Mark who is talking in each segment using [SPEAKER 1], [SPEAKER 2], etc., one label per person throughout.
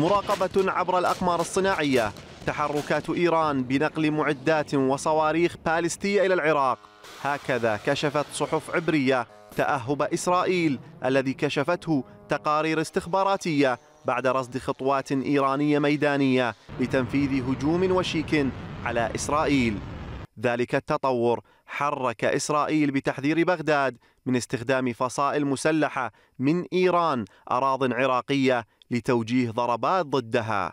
[SPEAKER 1] مراقبة عبر الأقمار الصناعية تحركات إيران بنقل معدات وصواريخ باليستية إلى العراق هكذا كشفت صحف عبرية تأهب إسرائيل الذي كشفته تقارير استخباراتية بعد رصد خطوات إيرانية ميدانية لتنفيذ هجوم وشيك على إسرائيل ذلك التطور حرك إسرائيل بتحذير بغداد من استخدام فصائل مسلحة من إيران أراضٍ عراقية لتوجيه ضربات ضدها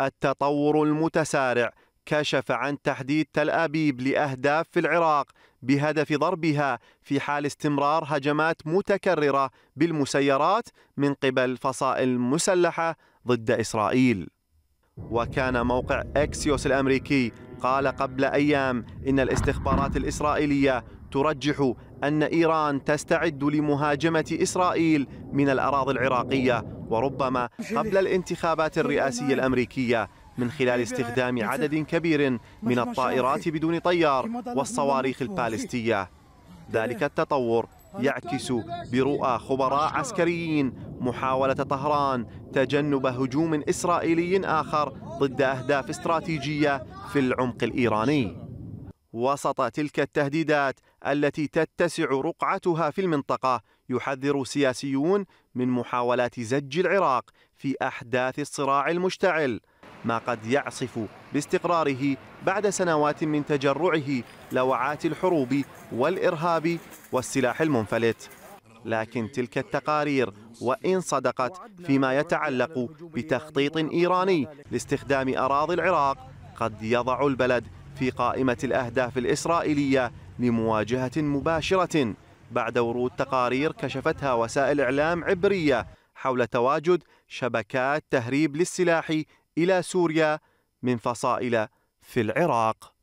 [SPEAKER 1] التطور المتسارع كشف عن تحديد تل أبيب لأهداف في العراق بهدف ضربها في حال استمرار هجمات متكررة بالمسيرات من قبل فصائل مسلحة ضد إسرائيل وكان موقع إكسيوس الأمريكي قال قبل أيام إن الاستخبارات الإسرائيلية ترجح أن إيران تستعد لمهاجمة إسرائيل من الأراضي العراقية وربما قبل الانتخابات الرئاسية الأمريكية من خلال استخدام عدد كبير من الطائرات بدون طيار والصواريخ البالستية ذلك التطور يعكس برؤى خبراء عسكريين محاولة طهران تجنب هجوم إسرائيلي آخر ضد أهداف استراتيجية في العمق الإيراني وسط تلك التهديدات التي تتسع رقعتها في المنطقة يحذر سياسيون من محاولات زج العراق في أحداث الصراع المشتعل ما قد يعصف باستقراره بعد سنوات من تجرعه لوعات الحروب والإرهاب والسلاح المنفلت لكن تلك التقارير وإن صدقت فيما يتعلق بتخطيط إيراني لاستخدام أراضي العراق قد يضع البلد في قائمة الأهداف الإسرائيلية لمواجهة مباشرة بعد ورود تقارير كشفتها وسائل إعلام عبرية حول تواجد شبكات تهريب للسلاح إلى سوريا من فصائل في العراق